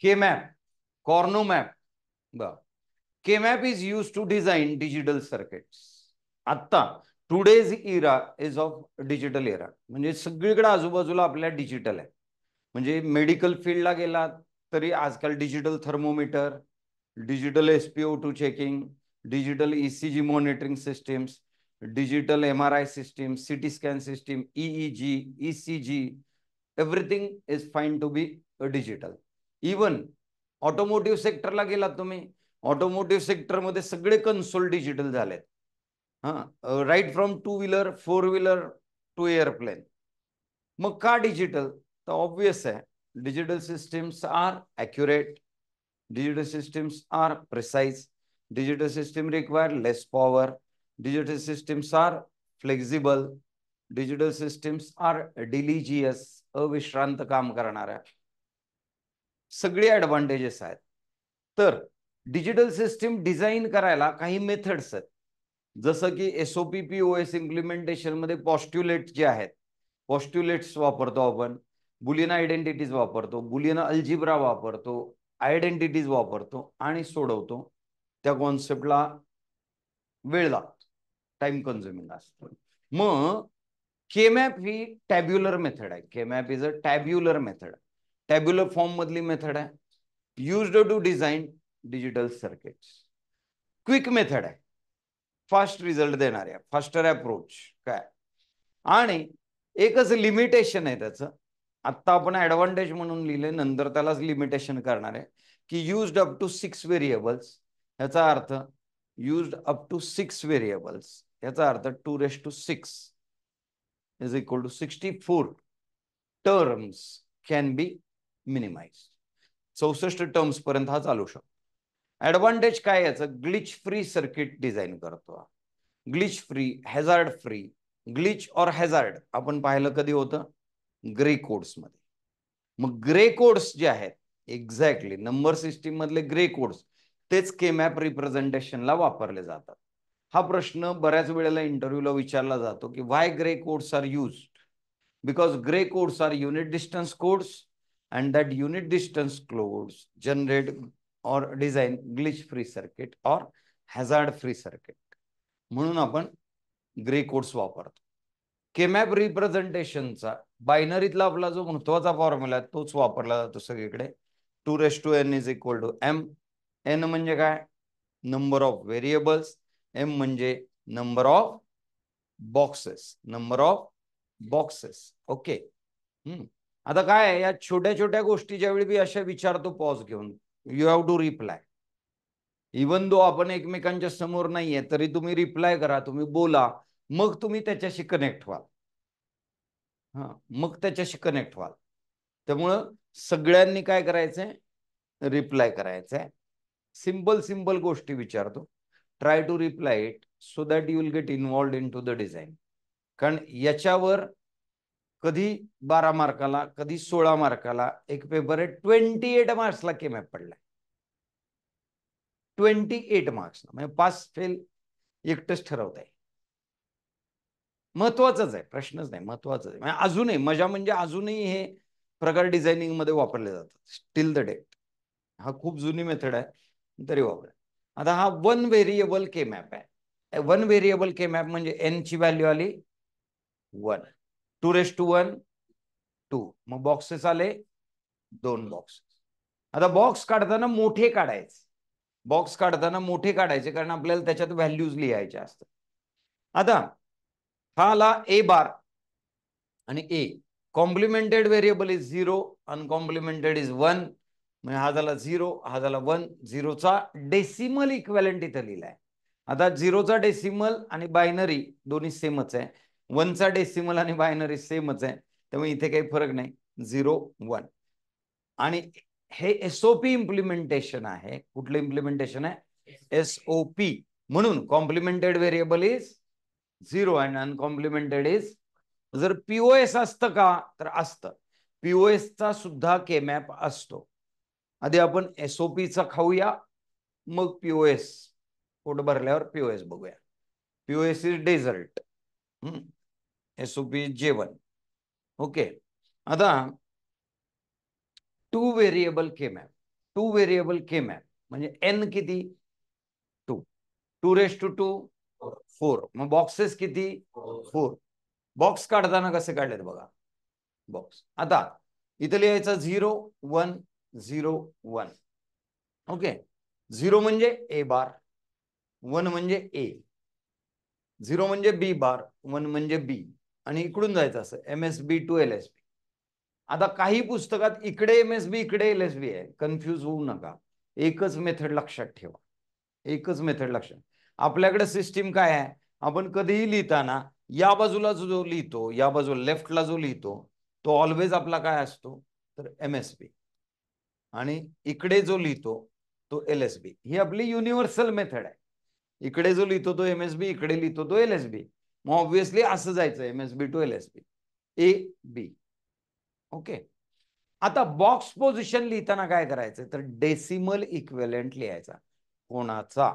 K map Karnaugh map K map is used to design digital circuit आत्ता today's era is of digital era म्हणजे सगळीकडे आजूबाजूला आपल्या digital आहे म्हणजे मेडिकल फील्डला गेला तरी आजकाल digital thermometer digital SPO two checking digital E C G monitoring systems digital M R I system CT scan system E E G E C G everything is fine to be digital even automotive सेक्टरला गेलात तुम्ही automotive सेक्टरमध्ये सगळे console digital झालेत हा right from two wheeler four wheeler to airplane मग का digital तर ऑब्विस आहे digital systems are accurate digital systems are precise digital system require less power digital systems are flexible digital systems are delicious अविश्रांत काम करणाऱ्या सगळे advantages आहेत तर डिजिटल सिस्टीम डिझाईन करायला काही मेथड्स आहेत जसं की एसओपी पी ओ एस इम्प्लिमेंटेशनमध्ये पॉस्ट्युलेट जे आहेत पॉस्ट्युलेट्स वापरतो आपण बुलियन आयडेंटिटीज वापरतो बुलियन अल्जिब्रा वापरतो आयडेंटिटीज वापरतो आणि सोडवतो त्या कॉन्सेप्टला वेळ लागतो टाइम कन्झ्युमिंग असतो मग केमॅप ही टॅब्युलर मेथड आहे K map is a tabular method tabular form मधली मेथड आहे use to design digital circuits quick method आहे फास्ट रिझल्ट देणार आहे फास्टर अप्रोच काय आणि एकच लिमिटेशन आहे त्याचं आत्ता आपण ऍडव्हान्टेज म्हणून लिहिले नंतर त्यालाच लिमिटेशन करणार आहे की use up to six variables ह्याचा अर्थ use up to six variables याचा अर्थ two raise to six is equal to sixty four terms can be minimize चौसष्ट टर्म्स पर्यंत हा चालू शकतो ऍडव्हान्टेज काय याचं ग्लिच फ्री सर्किट डिझाईन करतो glitch free hazard free glitch और हॅझार्ड आपण पाहिलं कधी होतं ग्रे कोड्स मध्ये मग ग्रे कोड्स जे आहेत एक्झॅक्टली नंबर सिस्टीम मधले ग्रे कोड्स तेच केमॅप रिप्रेझेंटेशनला वापरले जातात हा प्रश्न बऱ्याच वेळेला इंटरव्ह्यूला विचारला जातो की why gray codes are use because gray codes are unit distance codes and that unit distance clothes generate or design glitch free circuit or hazard free circuit म्हणून आपण ग्रे कोड्स वापरतो केमॅप रिप्रेझेंटेशनचा बायनरीतला आपला जो महत्वाचा फॉर्म्युला आहे तोच वापरला जातो सगळीकडे two raise to N is equal to M N म्हणजे काय नंबर ऑफ व्हेरिएबल्स एम म्हणजे number of boxes number of boxes okay आता काय या छोट्या छोट्या गोष्टीच्या वेळी मी अशा विचारतो पॉज घेऊन you have to reply even though आपण एकमेकांच्या समोर नाहीये तरी तुम्ही रिप्लाय करा तुम्ही बोला मग तुम्ही त्याच्याशी कनेक्ट व्हाल हा मग त्याच्याशी कनेक्ट व्हाल त्यामुळं सगळ्यांनी काय करायचंय रिप्लाय करायचंय सिंपल सिंपल गोष्टी विचारतो try to reply it so that you will get involved into the design कारण याच्यावर कधी बारा मार्काला कधी सोळा मार्काला एक पेपर आहे ट्वेंटी एट मार्क्सला केमॅप पडलाय ट्वेंटी एट मार्क्स म्हणजे पास फेल एकटंच ठरवत आहे महत्वाचाच आहे प्रश्नच नाही महत्वाचाच आहे म्हणजे अजूनही मजा म्हणजे अजूनही हे प्रकार डिझायनिंग मध्ये वापरले जातात स्टील द डेट हा खूप जुनी मेथड आहे तरी वापर आता हा वन व्हेरिएबल के मॅप आहे वन व्हेरिएबल के मॅप म्हणजे एन ची व्हॅल्यू आली one two raise to one two मग बॉक्सेस आले दोन बॉक्स आता बॉक्स काढताना मोठे काढायचे बॉक्स काढताना मोठे काढायचे कारण आपल्याला त्याच्यात व्हॅल्यूज लिहायचे असतात आता हा आला ए बार आणि A complemented variable is zero uncomplemented is one म्हणजे हा झाला झिरो हा झाला वन झिरोचा डेसिमल इक्वॅलंट इथं लिहिलाय आता झिरोचा डेसिमल आणि बायनरी दोन्ही सेमच आहे वनचा डेसिमल आणि बायनरी सेमच आहे त्यामुळे इथे काही फरक नाही झिरो वन आणि हे एसओपी इम्प्लिमेंटेशन आहे कुठलं इम्प्लिमेंटेशन आहे एसओपी म्हणून complemented variable is zero and uncomplemented is जर एस असतं का तर असतं चा सुद्धा केमॅप असतो आधी आपण चा खाऊया मग एस पोट भरल्यावर एस बघूया पीओएस इज डेझर्ट जे वन ओके आता two variable K map two variable K map म्हणजे एन किती two two raise to two four मग बॉक्सेस किती फोर बॉक्स काढताना कसे काढलेत बघा बॉक्स आता इथे लिहायचं zero one zero one okay zero म्हणजे ए बार वन म्हणजे ए झिरो म्हणजे बी बार वन म्हणजे बी आणि इकडून जायचं असं M S B to L S B आता काही पुस्तकात इकडे एम एस बी इकडे एल एस बी आहे कन्फ्यूज होऊ नका एकच मेथड लक्षात ठेवा एकच मेथड लक्षात आपल्याकडे सिस्टीम काय आहे आपण कधीही लिहिताना या बाजूला जो लिहितो या बाजूला लेफ्टला जो लिहितो तो ऑलवेज आपला काय असतो तर एम एस बी आणि इकडे जो लिहितो तो एल एस बी ही आपली युनिव्हर्सल मेथड आहे इकडे जो लिहितो तो एम एस बी इकडे लिहितो तो एल एस बी मग ऑब्विसली असं जायचं M S B to L S B A B okay आता बॉक्स पोझिशन लिहिताना काय करायचं तर डेसिमल इक्वेलंट लिहायचा कोणाचा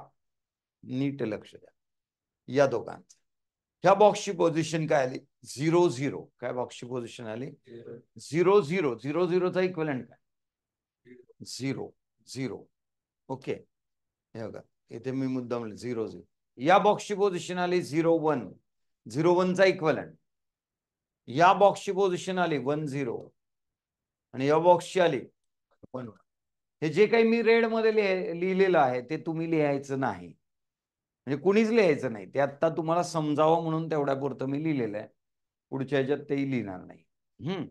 नीट लक्ष द्या या दोघांचा ह्या बॉक्सची पोझिशन काय आली झिरो झिरो काय बॉक्सची पोझिशन आली झिरो झिरो झिरो झिरोचा इक्वेलंट काय झिरो झिरो ओके हे बघा इथे मी मुद्दा मुद्दाम झिरो झिरो या बॉक्सची पोझिशन आली झिरो वन झिरो वनचा इक्वलंट या बॉक्सची पोझिशन आली वन झिरो आणि या बॉक्सची आली वन हे जे काही मी रेड मध्ये लिहिलेलं आहे ते तुम्ही लिहायचं नाही म्हणजे कुणीच लिहायचं नाही ते आता तुम्हाला समजावं म्हणून पुरतं मी लिहिलेलं आहे पुढच्या ह्याच्यात तेही लिहिणार नाही हम्म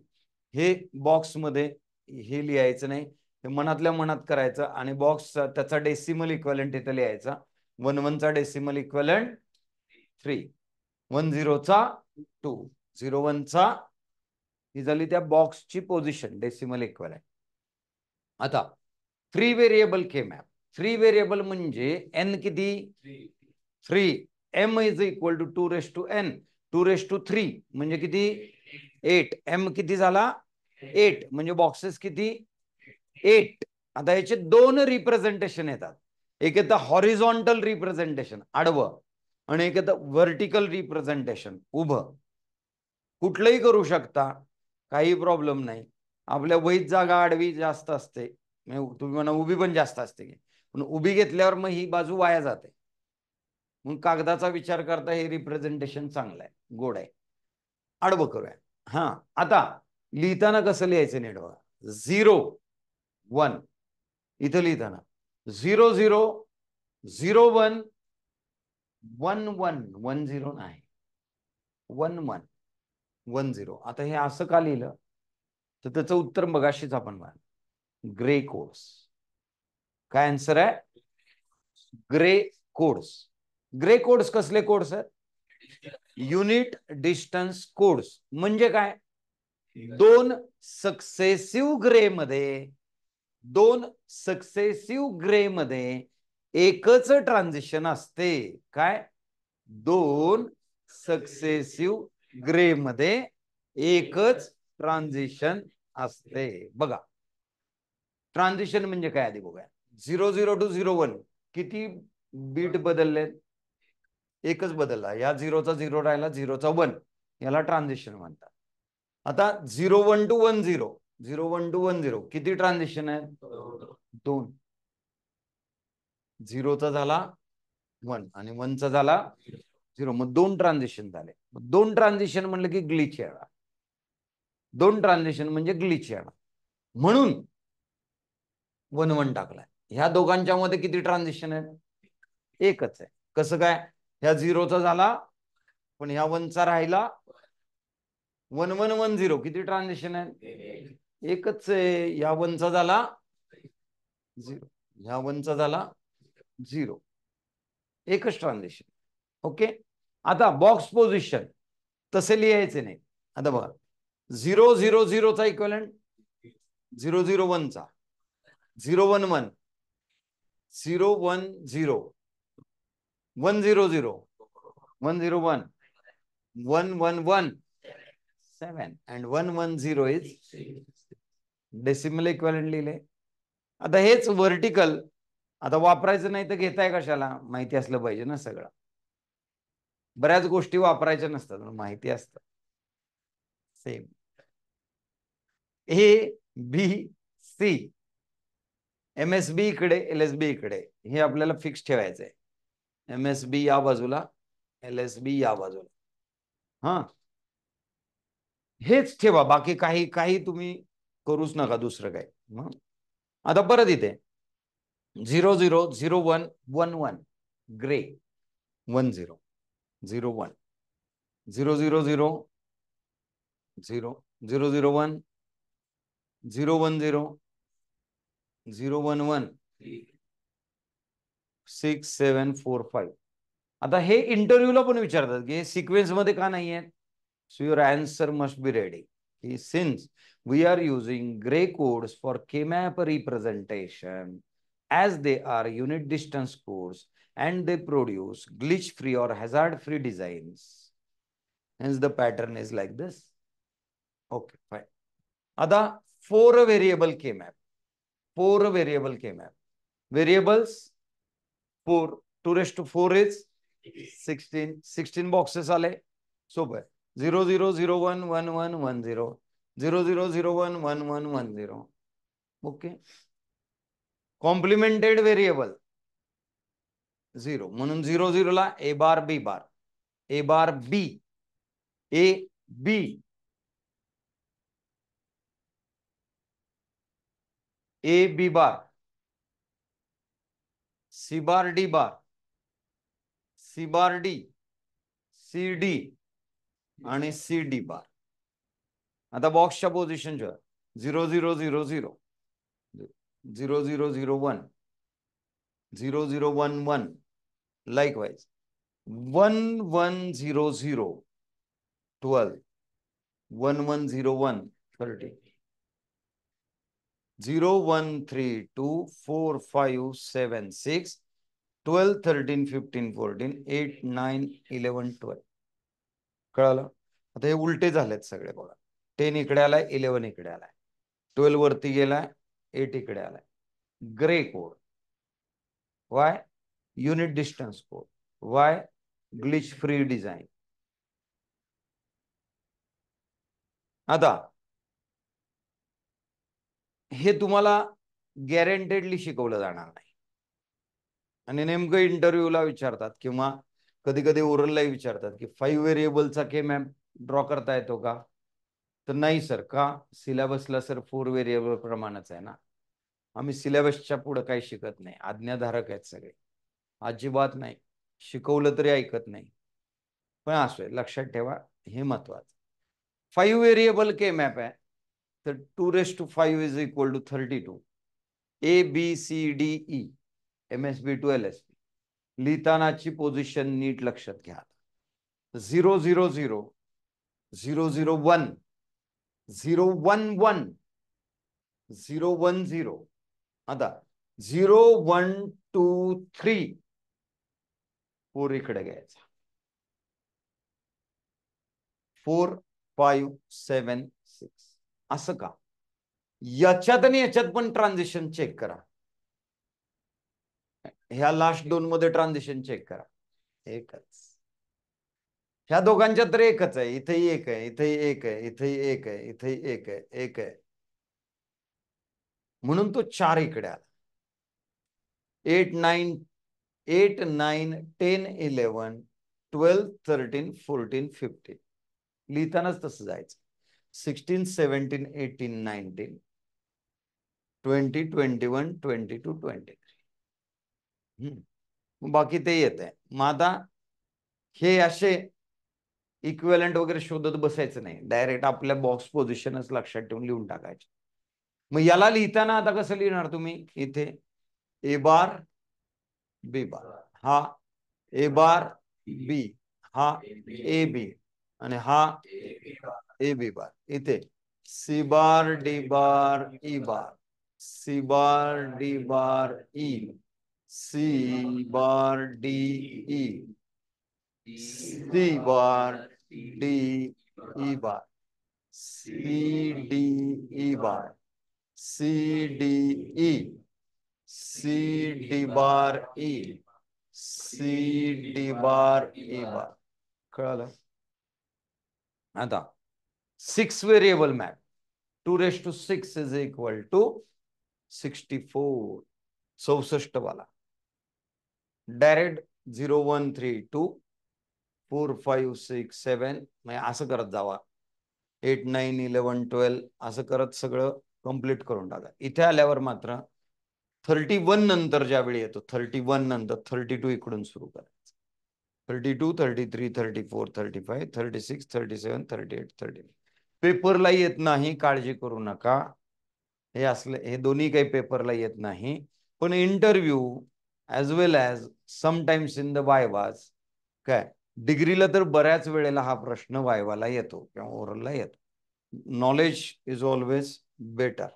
हे बॉक्समध्ये हे लिहायचं नाही हे मनातल्या मनात करायचं आणि बॉक्स त्याचा डेसिमल इक्वलंट इथं लिहायचा वन वनचा डेसिमल इक्वलंट थ्री वन झिरोचा टू झिरो वनचा ही झाली त्या बॉक्सची पोझिशन डेसिमल इक्वल आहे आता three variable K map three variable म्हणजे एन किती three M is equal to two raise to N two raise to three म्हणजे किती एट एम किती झाला एट म्हणजे बॉक्सेस किती एट आता याचे दोन रिप्रेझेंटेशन येतात एक येतं हॉरिझॉन्टल रिप्रेझेंटेशन आडवं आणि एक व्हर्टिकल रिप्रेझेंटेशन उभं कुठलंही करू शकता काही प्रॉब्लेम नाही आपल्या वहीत जागा आडवी जास्त असते म्हणजे तुम्ही म्हणा उभी पण जास्त असते पण उभी घेतल्यावर मग ही बाजू वाया जाते मग कागदाचा विचार करता हे रिप्रेझेंटेशन चांगलं आहे गोड आहे आडवं करूया हा आता लिहिताना कसं लिहायचं निडवा झिरो वन इथं लिहिताना zero zero zero one one one one zero नाही वन वन वन झिरो आता हे असं का लिहिलं तर त्याचं उत्तर मगाशीच आपण म्हण ग्रे कोड्स काय आन्सर आहे ग्रे कोड्स ग्रे कोड्स कसले कोड्स आहेत युनिट डिस्टन्स कोड्स म्हणजे काय दोन सक्सेसिव्ह ग्रे मध्ये दोन सक्सेसिव्ह ग्रे मध्ये एकच ट्रान्झिशन असते काय दोन सक्सेसिव्ह ग्रे मध्ये एकच ट्रान्झिशन असते बघा ट्रान्झिशन म्हणजे काय आधी बघूया zero zero to zero one किती बीट बदलले एकच बदलला या झिरोचा झिरो राहिला झिरोचा वन याला ट्रान्झिशन म्हणतात आता zero one to one zero zero one to one zero किती ट्रान्झिशन आहे दोन झिरोचा झाला वन आणि वनचा झाला झिरो मग दोन ट्रान्झेक्शन झाले दोन ट्रान्झेक्शन म्हणलं की ग्लिच येणार दोन ट्रान्झेक्शन म्हणजे ग्लिच येणार म्हणून वन वन टाकलाय ह्या दोघांच्या मध्ये किती ट्रान्झेक्शन आहेत एकच आहे कसं काय ह्या झिरोचा झाला पण ह्या वनचा राहिला वन वन वन झिरो किती ट्रान्झेक्शन आहेत एकच आहे ह्या वनचा झाला झिरो ह्या वनचा झाला झिरो एकच ट्रान्झेक्शन ओके आता बॉक्स पोझिशन तसे लिहायचे नाही आता बघा झिरो झिरो झिरोचा इक्वलंट झिरो झिरो वनचा zero one one zero one zero one zero zero one zero one one one one seven and one one zero is decimal equivalent लिहिले आता हेच व्हर्टिकल आता वापरायचं नाही तर घेताय कशाला माहिती असलं पाहिजे ना सगळं बऱ्याच गोष्टी वापरायच्या नसतात माहिती असत same A B C M S B इकडे एल एस बी इकडे हे आपल्याला फिक्स ठेवायचं आहे एम एस बी या बाजूला एल एस बी या बाजूला हा हेच ठेवा बाकी काही काही तुम्ही करूच नका दुसरं काही आता परत इथे zero zero zero one one one gray one zero zero one zero zero zero zero zero zero one zero one zero zero one one six seven four five आता हे इंटरव्ह्यूला पण विचारतात की हे सिक्वेन्समध्ये का नाही आहेत so your answer must be ready की since we are using gray codes for K map representation as they are unit distance cores and they produce glitch-free or hazard-free designs. Hence, the pattern is like this. Okay, fine. Ada, four variable K-map. Four variable K-map. Variables, four. 2 raised to 4 is 16. 16 boxes ale. Super. 0, 0, 0, 1, 1, 1, 1, 0. 0, 0, 0, 1, 1, 1, 1, 0. Okay. Complemented variable zero म्हणून zero झिरोला A bar B bar A bar B A B A B bar C bar D bar C bar D C D आणि C D bar आता बॉक्सच्या पोझिशनच्या zero zero zero zero zero zero zero one zero zero one one like wise one one zero zero twelve one one zero one thirty zero one three two four five seven six twelve thirteen fifteen fourteen eight nine eleven twelve कळालं आता हे उलटे झालेत सगळे बघा ten इकडे आलाय eleven इकडे आलाय ट्वेल्व वरती गेलाय एट इकडे आलाय gray code why unit distance code why glitch free design आता हे तुम्हाला गॅरेंटेडली शिकवलं जाणार नाही आणि नेमकं इंटरव्ह्यूला विचारतात किंवा कधी कधी ओरललाही विचारतात की फाईव्ह व्हेरिएबलचा के मॅम ड्रॉ करता येतो का तर नाही सर का सिलेबसला सर फोर व्हेरिएबल प्रमाणच आहे ना आम्ही सिलेबसच्या पुढं काही शिकत नाही आज्ञाधारक आहेत सगळे अजिबात नाही शिकवलं तरी ऐकत नाही पण असं लक्षात ठेवा हे महत्वाचं फाईव्ह व्हेरिएबल के मॅप आहे तर two raise to five is equal to thirty two A B C D E M S B to L S B लिहितानाची पोझिशन नीट लक्षात घ्या zero zero zero zero zero one zero one one zero one zero आता zero one two three four इकडे घ्यायचा four five seven six असं का याच्यात आणि याच्यात पण ट्रान्झेक्शन चेक करा ह्या लास्ट दोन मध्ये ट्रान्झेक्शन चेक करा एकच ह्या दोघांच्या तर एकच आहे इथेही एक आहे इथेही एक आहे इथेही एक आहे इथेही एक आहे एक आहे म्हणून तो चार इकडे आला eight nine eight nine ten eleven twelve thirteen fourteen fifteen लिहितानाच तसं जायचं sixteen seventeen eighteen nineteen twenty twenty one twenty two twenty three बाकी ते येत आहे मग हे असे इक्वेलंट वगैरे शोधत बसायचं नाही डायरेक्ट आपल्या बॉक्स पोझिशनच लक्षात ठेवून लिहून टाकायचे मग याला लिहिताना आता कसं लिहिणार तुम्ही इथे ए बार बी बार हा ए बार बी हा ए बी आणि हा ए बी बार इथे C bar D bar E bar C bar D bar E C bar D E C bar D E bar C D E bar C D C D bar E C D bar E bar कळालं आता six variable map two raise to six is equal to sixty four चौसष्ट वाला direct zero one three two four five six seven म्हणजे असं करत जावा eight nine eleven twelve असं करत सगळं कम्प्लीट करून टाका इथे आल्यावर मात्र थर्टी वन नंतर ज्यावेळी येतो थर्टी वन नंतर थर्टी टू इकडून सुरू करायचं thirty two thirty three thirty four thirty five thirty six thirty seven thirty eight thirty पेपरला येत नाही काळजी करू नका हे असले हे दोन्ही काही पेपरला येत नाही पण interview as well as sometimes in the vivas काय डिग्रीला तर बऱ्याच वेळेला हा प्रश्न वायवाला येतो किंवा ओरलला येतो knowledge is always better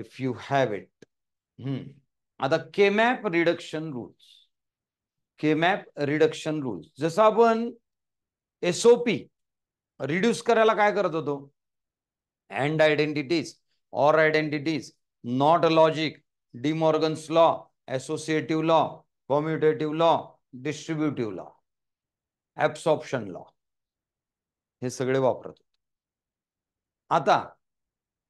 if you have it hmm आता K map reduction rules K map reduction rules जसं आपण एसओपी रिड्यूस करायला काय करत होतो AND identities OR identities NOT logic De Morgan's law associative law commutative law distributive law absorption law हे सगळे वापरतो आता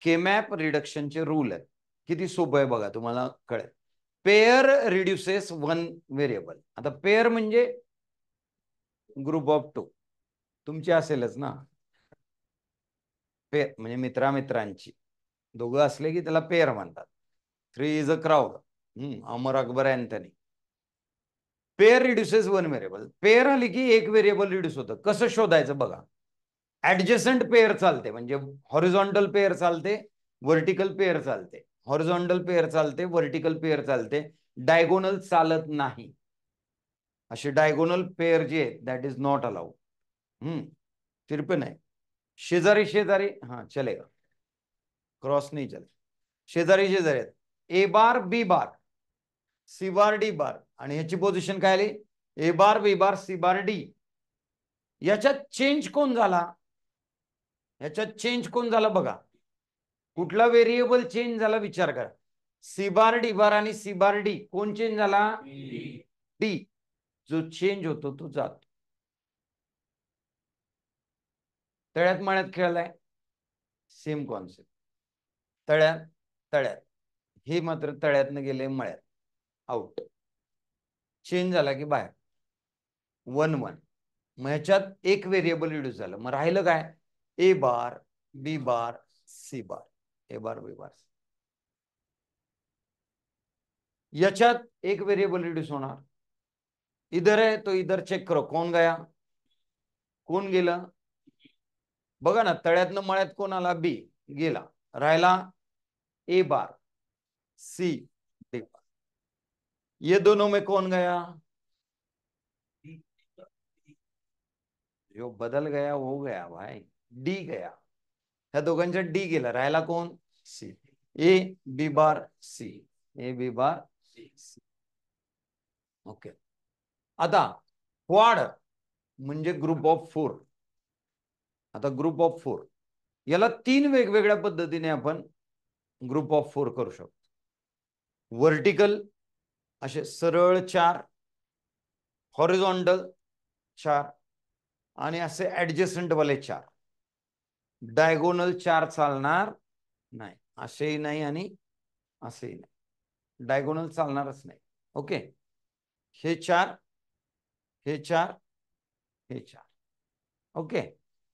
केमॅप रिडक्शनचे रूल आहेत किती सोपं आहे बघा तुम्हाला कळेल पेअर रिड्युसेस वन व्हेरिएबल आता पेअर म्हणजे ग्रुप ऑफ टू तुमची असेलच ना पेअर म्हणजे मित्रामित्रांची दोघं असले की त्याला पेअर म्हणतात three is a crowd Amar Akbar Anthony pair reduces one variable pair आली की एक व्हेरिएबल रिड्यूस होतं कसं शोधायचं बघा ऍडजसंट पेअर चालते म्हणजे हॉरिझॉन्टल पेअर चालते व्हर्टिकल पेअर चालते हॉरिझॉन्टल पेअर चालते व्हर्टिकल पेअर चालते डायगोनल चालत नाही असे डायगोनल पेअर जे आहेत दॅट इज नॉट अलाउड हम्म तिरपे नाही शेजारी शेजारी हा चलेगा क्रॉस नाही चले शेजारी शेजारी आहेत ए bar B bar C bar D bar आणि ह्याची पोझिशन काय आली A bar B bar C bar D याच्यात चेंज कोण झाला ह्याच्यात चेंज कोण झाला बघा कुठला व्हेरिएबल चेंज झाला विचार करा सीबार डी बार आणि सीबार डी कोण चेंज झाला डी जो चेंज होतो तो जातो तळ्यात मळ्यात खेळलाय सेम कॉन्सेप्ट तळ्यात तळ्यात हे मात्र तळ्यातनं गेले मळ्यात आउट चेंज झाला की बाहेर वन वन मग ह्याच्यात एक व्हेरिएबल रिड्यूस झालं मग राहिलं काय A bar B bar C bar A bar B बार याच्यात एक वेरिएबल रिड्यूस होणार इधर आहे तो इधर चेक करो कौन गया कोण गेलं बघा ना तळ्यातनं मळ्यात कोण बी गेला राहिला ए बार सी डी बार ये दोनों में कौन गया जो बदल गया वो गया भाई डी गया ह्या दोघांच्या डी गेला राहायला कोण C A B bar C A B bar C okay आता क्वाड म्हणजे ग्रुप ऑफ फोर आता ग्रुप ऑफ फोर याला तीन वेगवेगळ्या पद्धतीने आपण ग्रुप ऑफ फोर करू शकतो व्हर्टिकल असे सरळ चार हॉरिझॉन्टल चार आणि असे ऍडजस्टंट वाले चार डायगोनल चार चालणार नाही असेही नाही आणि असेही नाही डायगोनल चालणारच नाही ओके हे चार हे चार हे चार ओके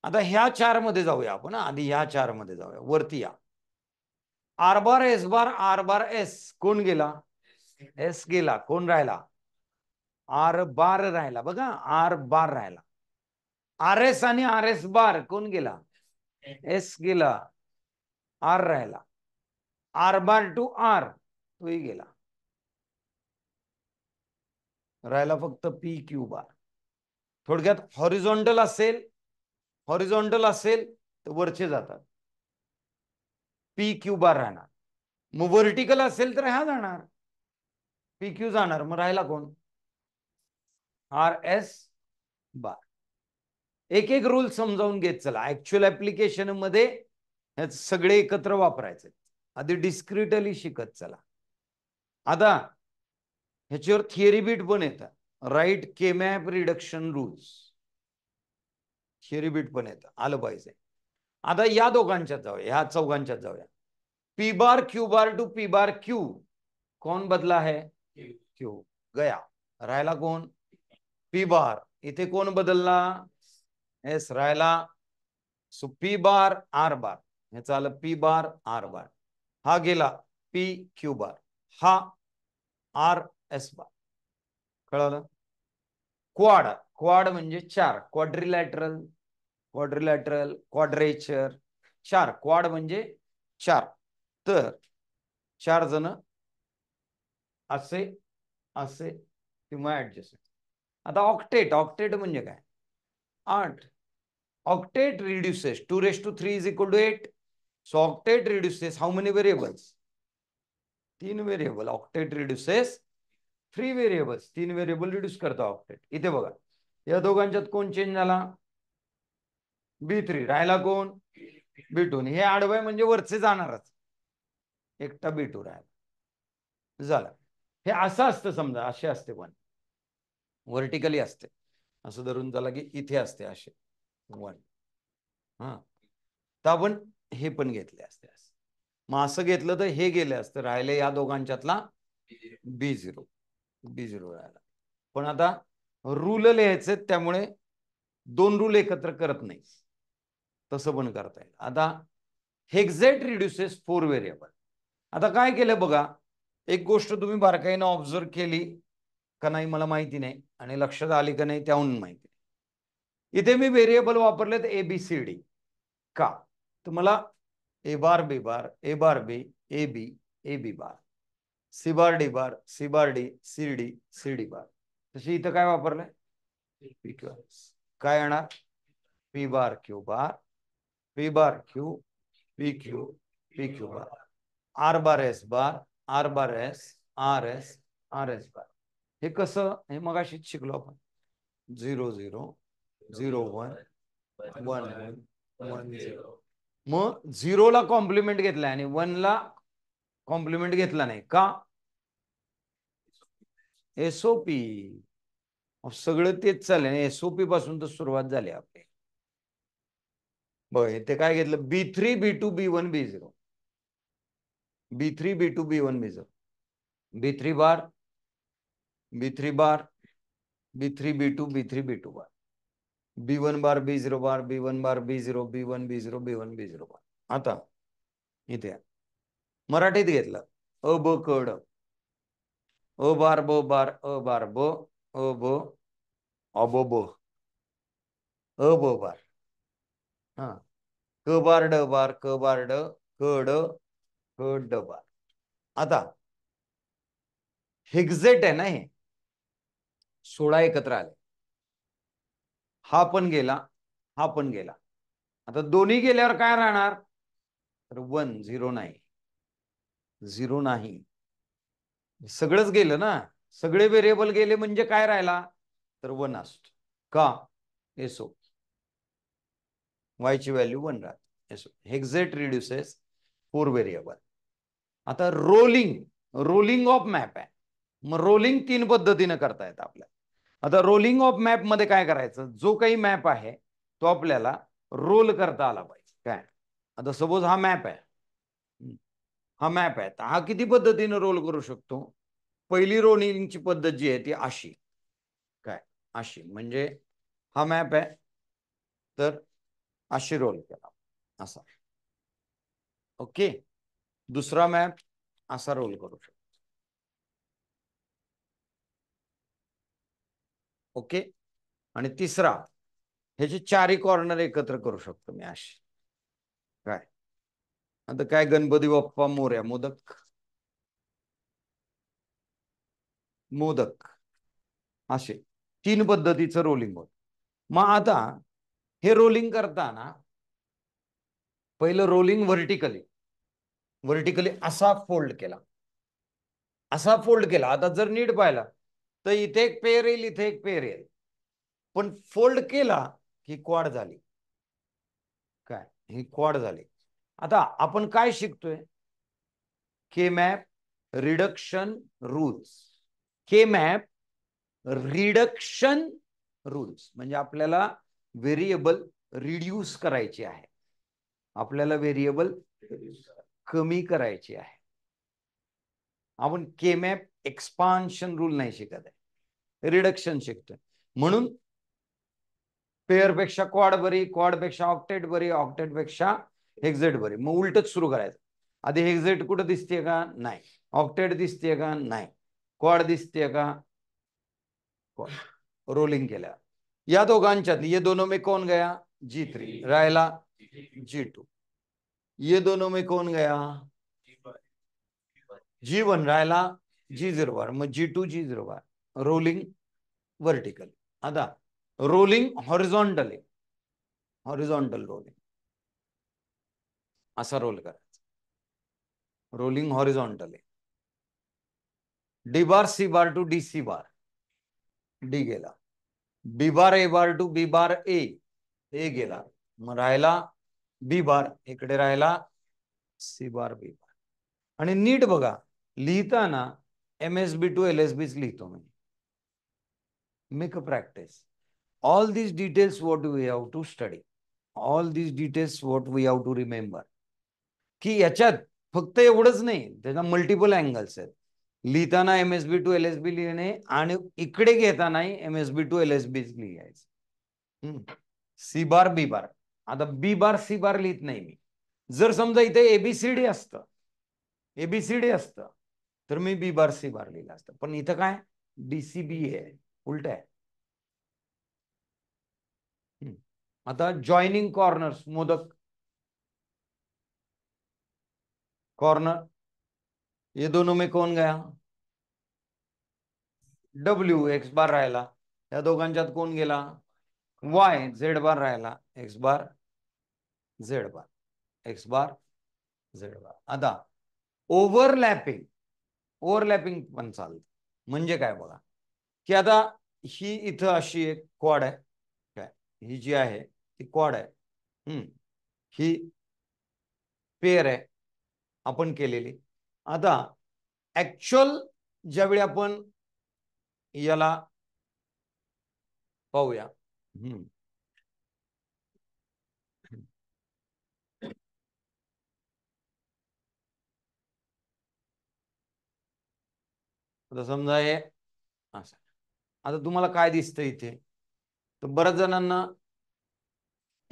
आता ह्या चार मध्ये जाऊया आपण आधी ह्या चार मध्ये जाऊया वरती या R bar S bar R bar S कोण गेला एस गेला कोण राहिला आर बार राहिला बघा आर बार राहिला आर एस आणि आर एस बार कोण गेला एस गेला आर राहिला आर बार टू आर तोही गेला राहिला फक्त पी क्यू बार थोडक्यात हॉरिझॉन्टल असेल हॉरिझॉन्टल असेल तर वरचे जातात पी क्यू बार राहणार मग व्हर्टिकल असेल तर ह्या जाणार पी क्यू जाणार मग राहिला कोण आर एस बार एक एक रूल समजावून घेत चला ऍक्च्युअल ऍप्लिकेशन मध्ये सगळे एकत्र वापरायचे आधी डिस्क्रिटली शिकत चला आता ह्याच्यावर थिअरी बीट पण येतं write K map reduction rules theory बीट पण येतं आलं पाहिजे आता या दोघांच्यात जाऊया ह्या चौघांच्यात जाऊया P bar Q bar to P bar Q कोण बदला आहे क्यू गया राहिला कोण पी बार इथे कोण बदलला एस राहिला so P bar R bar ह्याचं आलं पी बार आर बार हा गेला पी क्यू बार हा आर एस बार कळालं क्वाड क्वाड म्हणजे चार क्वाड्रिलॅटरल क्वाड्रिलॅटरल क्वाड्रेचर चार क्वाड म्हणजे चार तर चार जण असे असे किंवा ऍडजस्ट आता ऑक्टेट ऑक्टेट म्हणजे काय आठ octet reduces two raise to three is equal to 8 so octet reduces how many variables तीन variable octet reduces three variables तीन व्हेरिएबल रिड्यूस करतो ऑक्टेट इथे बघा या दोघांच्यात कोण चेंज झाला बी थ्री राहिला कोण बी टू हे आडवाय म्हणजे वरचे जाणारच एकटा बी टू राहिला झाला हे असं असतं समजा असे असते पण व्हर्टिकली असते असं धरून झाला की इथे असते असे वन हा तर आपण हे पण घेतले असते मग असं घेतलं तर हे गेले असतं राहिले या दोघांच्यातला बी झिरो बी झिरो राहिला पण आता रूल लिहायचे त्यामुळे दोन रूल एकत्र करत नाही तसं पण करता येईल आता हेक्झेट रिड्युसेस फोर व्हेरिएबल आता काय केलं बघा एक गोष्ट तुम्ही बारकाईनं ऑब्झर्व केली का नाही मला माहिती नाही आणि लक्षात आली का नाही त्याहून माहिती नाही इथे मी व्हेरिएबल वापरलेत ए बी सी डी का तर मला A bar B bar A bar B A B A B bar C bar D bar C bar D C D C D bar तशी इथं काय वापरलंय काय येणार P bar Q bar P bar Q P Q P Q bar R bar S bar R bar S R S R S bar हे कसं हे मगाशीच शिकलो आपण zero zero zero one one one one zero मग झिरोला complement घेतला आणि वनला कॉम्प्लिमेंट घेतला नाही का एसओपी सगळं तेच चाललंय एसओपी पासून तर सुरुवात झाली आपली बघ ते काय घेतलं B three B two B one B zero B three B two B one B zero B three bar B three bar B three B two B three B two bar B one bar B zero bar B one bar B zero B one B zero B one B zero bar आता इथे मराठीत घेतलं अ ब ड अ बार ब बार अ बार ब अ ब अ ब ब अ ब बार हा क बार ड बार क बार ड क ड क ड बार आता हेक्झेट आहे ना हे सोळा एकत्र आले हा पण गेला हा पण गेला आता दोन्ही गेल्यावर काय राहणार तर वन झिरो नाही झिरो नाही सगळंच गेलं ना सगळे व्हेरिएबल गेले म्हणजे काय राहिला तर वन असतो का एसओ वायची व्हॅल्यू वन राहते so hexet reduces four variable आता रोलिंग रोलिंग ऑफ मॅप आहे मग रोलिंग तीन पद्धतीनं करता येतं आपल्या आता रोलिंग ऑफ मॅप मध्ये काय करायचं जो काही मॅप आहे तो आपल्याला रोल करता आला पाहिजे काय आता सपोज हा मॅप आहे हा मॅप आहे तर हा किती पद्धतीनं रोल करू शकतो पहिली रोलिंगची पद्धत जी आहे ती अशी काय अशी म्हणजे हा मॅप आहे तर अशी रोल केला असा ओके दुसरा मॅप असा रोल करू शकतो ओके आणि तिसरा ह्याचे चारही कॉर्नर एकत्र करू शकतो मी अशी काय आता काय गणपती बाप्पा मोर्या मोदक मोदक असे तीन पद्धतीचं रोलिंग होत मग आता हे रोलिंग करताना पहिलं रोलिंग व्हर्टिकली व्हर्टिकली असा फोल्ड केला असा फोल्ड केला आता जर नीट पाहिला तर इथे एक पेअर येईल इथे एक पेअर येईल पण फोल्ड केला की क्वाड झाली काय ही क्वाड झाली आता आपण काय शिकतोय K map reduction rules K map reduction rules म्हणजे आपल्याला व्हेरिएबल रिड्यूस करायचे आहे आपल्याला व्हेरिएबल कमी करायची आहे आपण के मॅप एक्सपान्शन रूल नाही शिकत आहे रिडक्शन शिकतोय म्हणून पेक्षा क्वाड बरी पेक्षा ऑक्टेट बरी पेक्षा हेक्झेट बरी मग उलटच सुरू करायचं आधी हेक्झेट कुठं दिसते का नाही ऑक्टेट दिसते का नाही क्वाड दिसते का रोलिंग केल्या या दोघांच्यात ये दोनों में कोण गया जी थ्री राहिला जी टू ये दोनों में कोण गया जी वन राहिला जी झिरो आर मग G to G zero R rolling vertical आता रोलिंग हॉरिझॉन्टल हॉरिझॉन्टल रोलिंग असा रोल करायचा rolling horizontal D bar C bar to D C bar D गेला B bar A bar to be bar ए ए गेला मग राहिला B bar इकडे राहिला C bar B बार आणि नीट बघा लिहिताना M S B to L S बीच लिहितो मी make a practice all these details what we have to study all these details what we have to remember की याच्यात फक्त एवढंच नाही त्यांना मल्टिपल अँगल्स आहेत लिहिताना M S B to L S B लिहिणे आणि इकडे घेतानाही M S B to L S बीच लिहायचं सी बार बी बार आता बी बार सी बार लिहित नाही मी जर समजा इथे एबीसीडी असतं एबीसीडी असतं तर मी बी बार सी बार असतं पण इथं काय डीसीबी आहे उलट आहे आता जॉइनिंग कॉर्नर्स मोदक कॉर्नर ये दोनों में कोण गया डब्ल्यू एक्स बार राहिला या दोघांच्यात कोण गेला वाय झेड बार राहिला X bar Z bar X bar Z bar आता ओव्हरलॅपिंग ओव्हरलॅपिंग पण चालते म्हणजे काय बघा की आता ही इथं अशी एक क्वाड आहे काय ही जी आहे ती क्वाड आहे हम्म ही पेर आहे आपण केलेली आता ऍक्च्युअल ज्यावेळी आपण याला पाहूया हम्म आता समजा हे असं आता तुम्हाला काय दिसतं इथे तर बऱ्याच जणांना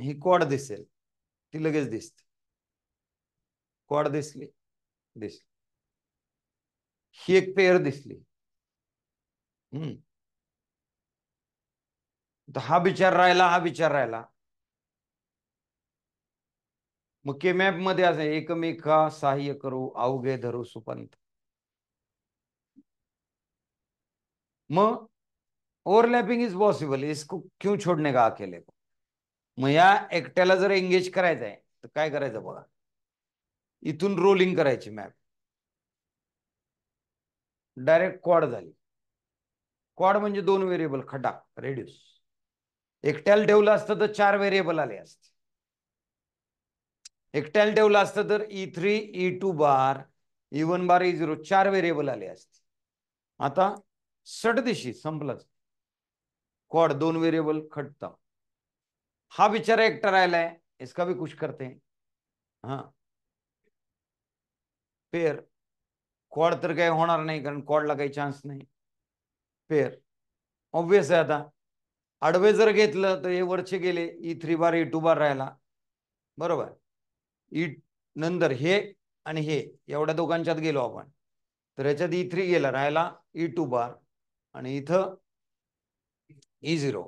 ही कॉड दिसेल ती लगेच दिसते कॉड दिसली दिसली ही एक पेअर दिसली हम्म हा विचार राहिला हा विचार राहिला मग केमॅप मध्ये असं एकमेका सहाय्य करू अवघे धरू सुपंत मग ओव्हरलॅपिंग इज पॉसिबल इसको क्यू छोडणे का अकेले को मग या एकट्याला जर एंगेज करायचं आहे तर काय करायचं बघा इथून रोलिंग करायची मॅप डायरेक्ट क्वाड झाली क्वाड म्हणजे दोन व्हेरिएबल खटा रेड्यूस एकट्याला ठेवलं असतं तर चार व्हेरिएबल आले असते एकट्याला ठेवलं असतं तर E three E two bar E one bar E zero चार व्हेरिएबल आले असते आता सटदिशी संपलाच क्वॉड दोन वेरिएबल खटता हा विचार एकटा राहिलाय इसका भी कुछ करते हा पेर कॉड तर काही होणार नाही कारण क्वाडला काही चान्स नाही पेर ऑब्विस आहे आता आडवे जर घेतलं तर हे वरचे गेले E e three bar E e two bar राहिला बरोबर ई e नंतर हे आणि हे एवढ्या दोघांच्यात गेलो आपण तर ह्याच्यात ई थ्री गेला राहिला ई टू बार आणि इथं E zero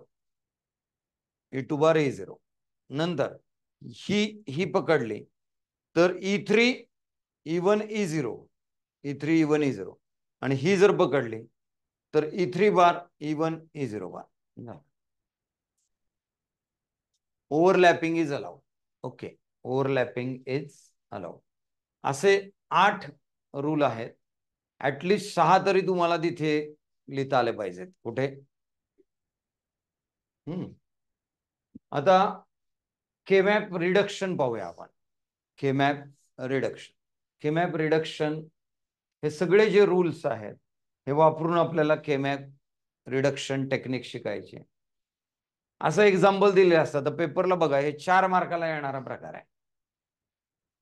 E two bar E zero नंतर ही ही पकडली तर E three E one E zero E three E one E zero आणि ही जर पकडली तर E three bar E one E zero bar overlapping is allowed okay overlapping is allowed असे आठ रूल आहेत ऍटलिस्ट सहा तरी तुम्हाला तिथे लिहिता आले पाहिजेत कुठे हम्म आता केमॅप रिडक्शन पाहूया आपण केमॅप रिडक्शन केमॅप रिडक्शन हे सगळे जे रूल्स आहेत हे वापरून आपल्याला केमॅप रिडक्शन टेक्निक शिकायचे असं एक्झाम्पल दिले असतात तर पेपरला बघा हे चार मार्काला येणारा प्रकार आहे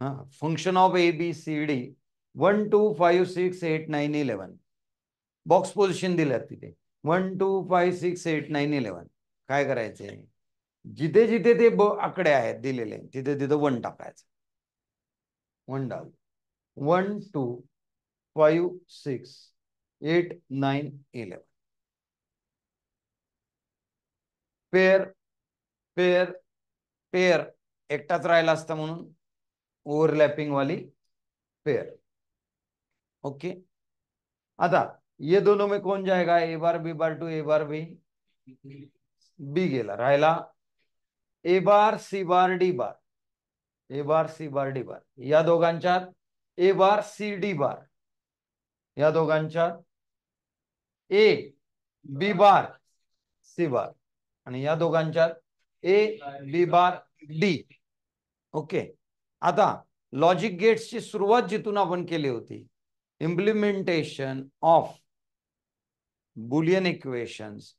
हा function of A B C D one two five six eight nine eleven box position दिल्यात तिथे one two five six eight nine eleven काय करायचे जिथे जिथे ते ब आकडे आहेत दिलेले तिथे तिथे वन टाकायचं वन डाल one two five six eight nine eleven pair pair pair एकटाच राहिला असता म्हणून ओव्हरलॅपिंग वाली पेअर ओके आता ये दोनों में कौन जाएगा ए bar B bar to A bar B B गेला राहिला A bar C bar D bar A bar C bar D bar या दोघांच्यात ए बार सी डी बार या दोघांच्यात A B bar C bar आणि या दोघांच्यात A B bar D okay आता लॉजिक गेट्सची सुरुवात जिथून आपण केली होती implementation of Boolean equations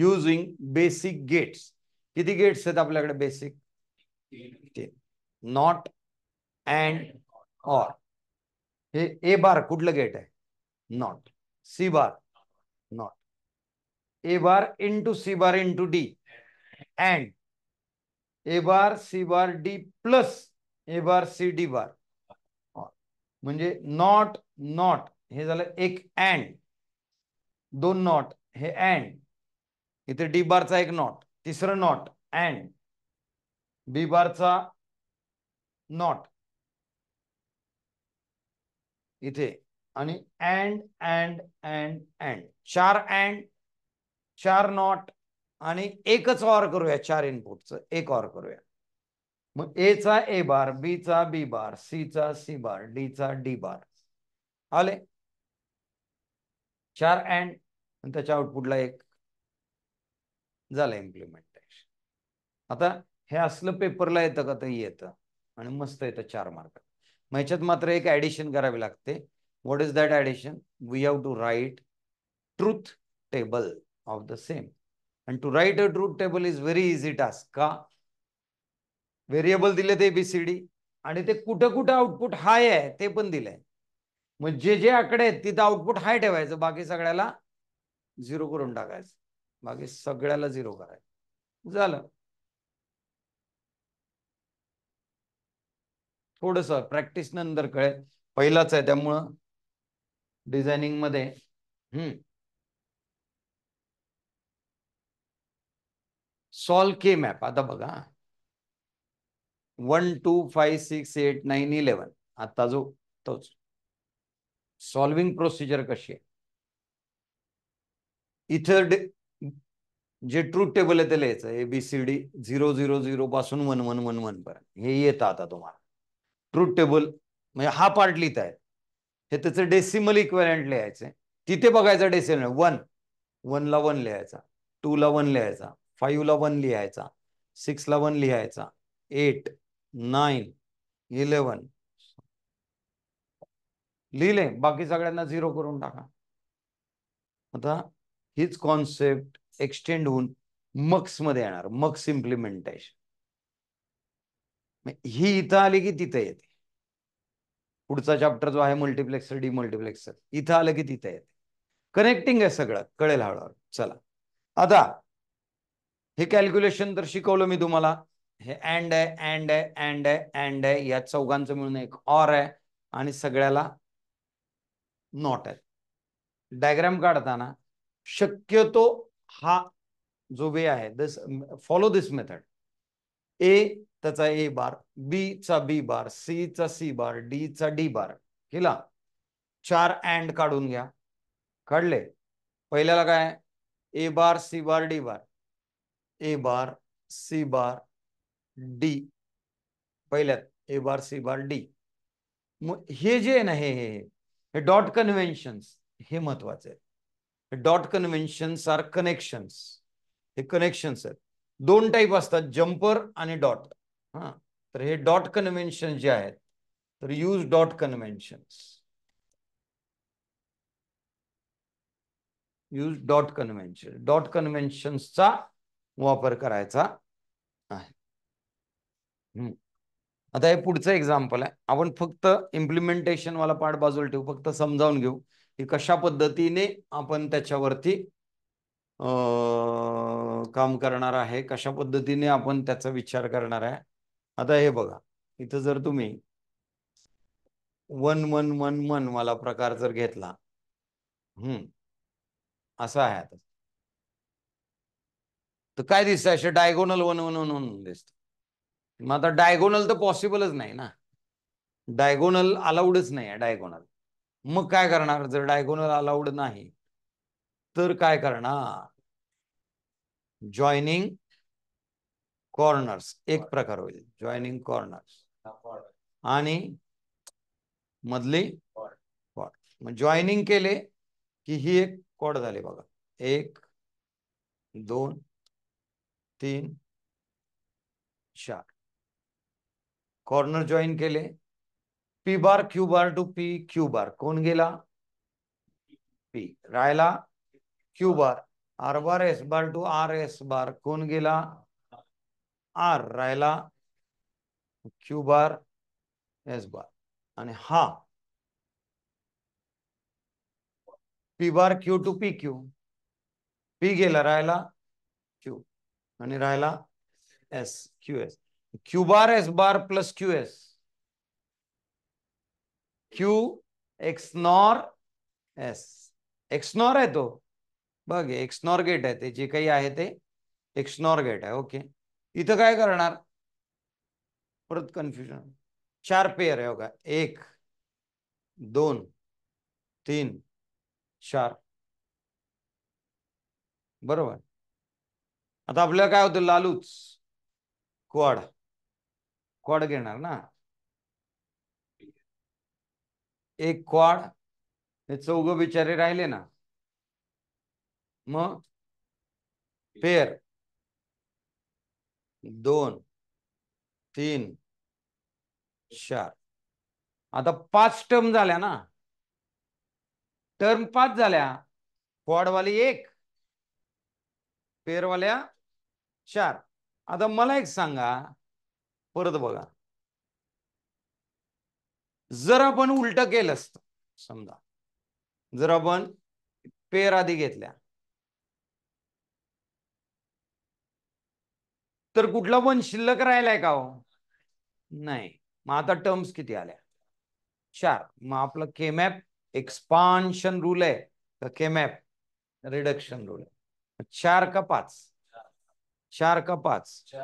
using basic gates किती गेट्स आहेत आपल्याकडे बेसिक नॉट अँड ऑर हे ए बार कुठलं गेट आहे not C bar not A bar into C bar into D and A bar C bar D plus A bar C D bar म्हणजे not not हे झालं एक and दोन not हे and इथे डी बारचा एक नॉट तिसरं नॉट अँड बी बारचा नॉट इथे आणि अँड अँड अँड अँड चार अँड चार नॉट आणि एकच ऑर करूया चार इनपुटचं एक ऑर करूया मग ए चा ए बार बी चा बी बार सी चा सी बार डी चा डी बार आले चार अँड आणि त्याच्या आउटपुटला एक झालं इम्प्लिमेंट आता हे असलं पेपरला येतं का ते येतं आणि मस्त येतं चार मार्क मग ह्याच्यात मात्र एक ऍडिशन करावी लागते what is that addition we have to write truth table of the same and to write a truth table is very easy task का व्हेरिएबल दिले ते बीसीडी आणि ते कुठं कुठं आउटपुट हाय आहे ते पण दिलंय मग जे जे आकडे आहेत तिथं आउटपुट हाय ठेवायचं बाकी सगळ्याला झिरो करून टाकायचं बाकी सगळ्याला झिरो करायचं झालं थोडस प्रॅक्टिस नंतर कळेल पहिलाच आहे त्यामुळं डिझायनिंग मध्ये हम्म सॉल्व के मॅप आता बघा one two five six eight nine eleven आता जो तोच सॉल्विंग प्रोसिजर कशी आहे इथे जे ट्रूथ टेबल आहे ते लिहायचं A B C D zero zero zero पासून वन वन वन वन पर्यंत हे येतं आता तुम्हाला ट्रूथ टेबल म्हणजे हा पार्ट लिहित आहे हे त्याचं डेसिमल इक्वेलंट लिहायचं तिथे बघायचं डेसिमल वन वनला वन लिहायचा टूला वन लिहायचा ला वन लिहायचा ला वन लिहायचा एट नाईन इलेवन लिहिले बाकी सगळ्यांना झिरो करून टाका आता हीच कॉन्सेप्ट एक्सटेंड होऊन मक्स मध्ये येणार मक्स इम्प्लिमेंटेशन ही इथं आली की तिथं येते पुढचा चॅप्टर जो आहे मल्टिप्लेक्सर डी मल्टिप्लेक्सर इथं आलं की तिथं येते कनेक्टिंग आहे सगळं कळेल हळूहळू चला आता हे कॅल्क्युलेशन तर शिकवलं मी तुम्हाला हे अँड आहे अँड आहे अँड आहे अँड आहे या चौघांचं मिळून एक ऑर आहे आणि सगळ्याला नॉट आहे डायग्राम काढताना शक्यतो हा जो वे आहे दिस फॉलो दिस मेथड ए त्याचा ए बार बी चा बी बार सी चा सी बार डी चा डी बार केला चार अँड काढून घ्या काढले पहिल्याला काय A bar C bar D bar A bar C bar D पहिल्यात A bar C bar D हे जे ना हे हे डॉट कन्व्हेन्शन हे महत्वाचे आहे डॉट कन्व्हेन्शन्स आर कनेक्शन्स हे कनेक्शन्स आहेत दोन टाईप असतात जम्पर आणि डॉट हां तर हे डॉट कन्व्हेन्शन जे आहेत तर use dot conventions use dot convention dot कन्व्हेन्शन्सचा वापर करायचा आहे आता हे पुढचं एक्झाम्पल आहे आपण फक्त इम्प्लिमेंटेशन वाला पार्ट बाजूला ठेवू फक्त समजावून घेऊ की कशा पद्धतीने आपण त्याच्यावरती काम करणार आहे कशा पद्धतीने आपण त्याचा विचार करणार आहे आता हे बघा इथं जर तुम्ही वन वन वन वन वाला प्रकार जर घेतला हम्म असा आहे आता तर काय दिसतं असे diagonal one one one one दिसत मग आता डायगोनल तर पॉसिबलच नाही ना डायगोनल अलाउडच नाही आहे डायगोनल मग काय करणार जर डायगोनल अलाउड नाही तर काय करणार जॉईनिंग कॉर्नर्स एक प्रकार होईल जॉईनिंग कॉर्नर्स आणि मधली कॉड मग जॉईनिंग केले की ही एक कॉड झाली बघा एक दोन तीन चार कॉर्नर जॉईन केले P bar Q bar to P Q bar कोण गेला पी राहिला Q bar R bar S bar to R S bar कोण गेला आर राहिला क्यू बार एस बार आणि हा P bar Q to P Q P गेला राहिला क्यू आणि राहिला S Q S Q bar S bar plus Q S Q XNOR S XNOR आहे तो बघ एक्सनॉर गेट आहे ते जे काही आहे ते एक्सनॉर गेट आहे ओके इथं काय करणार परत कन्फ्युजन चार पेअर आहे बघा हो एक दोन तीन चार बरोबर आता आपल्याला काय होतं लालूच क्वाड क्वाड घेणार ना एक क्वाड हे चौघ बिचारे राहिले ना मग पेर दोन तीन चार आता पाच टर्म झाल्या ना टर्म पाच झाल्या क्वाडवाली एक पेरवाल्या चार आता मला एक सांगा परत बघा जर आपण उलट केलं असतं समजा जर आपण पेर आधी घेतल्या तर कुठला पण शिल्लक राहिलाय का हो नाही मग आता टर्म्स किती आल्या चार मग आपलं केमॅप एक्सपान्शन रूल आहे का केमॅप रिडक्शन रूल आहे चार का पाच चार का पाच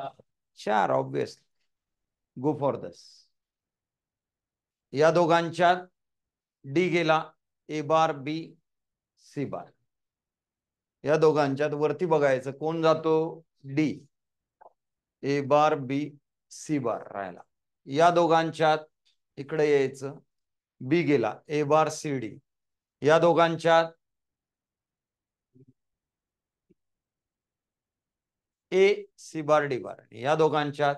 चार ऑब्विसली गो फॉर दस या दोघांच्या डी गेला ए बार बी सी बार या दोघांच्यात वरती बघायचं कोण जातो D A bar B C बार राहायला या दोघांच्यात इकडे यायचं बी गेला ए बार सी डी या दोघांच्यात ए सी बार डी बार या दोघांच्यात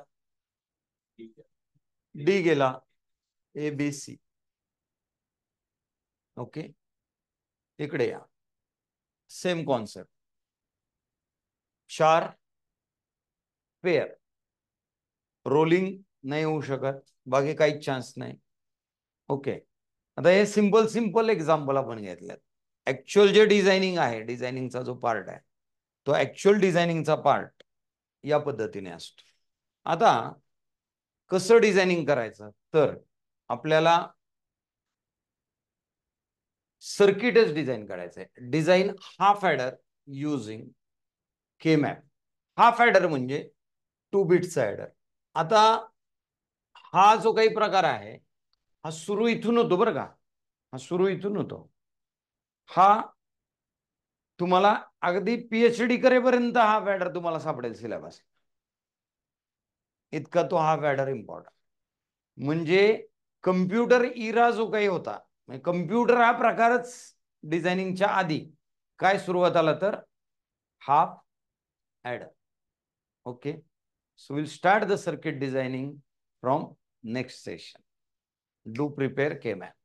डी गेला एबीसी ओके इकडे या सेम कॉन्सेप्ट चार पेअर रोलिंग नाही होऊ शकत बाकी काहीच चान्स नाही ओके आता हे सिंपल सिंपल एक्झाम्पल आपण घेतल्यात ऍक्च्युअल जे डिझायनिंग आहे डिझायनिंगचा जो पार्ट आहे तो ऍक्च्युअल डिझायनिंगचा पार्ट या पद्धतीने असतो आता कसं डिझायनिंग करायचं तर आपल्याला सर्किटच डिझाईन करायचं आहे design half adder using K map half adder म्हणजे टू बिटचा ॲडर आता हा जो काही प्रकार आहे हा सुरू इथून होतो बरं का हा सुरू इथून होतो हा तुम्हाला अगदी पीएचडी डी करेपर्यंत हा वॅडर तुम्हाला सापडेल सिलेबस इतका तो हा वॅडर इम्पॉर्टंट म्हणजे कम्प्युटर इरा जो काही होता म्हणजे कम्प्युटर हा प्रकारच डिझायनिंगच्या आधी काय सुरुवात आला तर half add okay so will start the circuit designing from next session do prepare K ma'am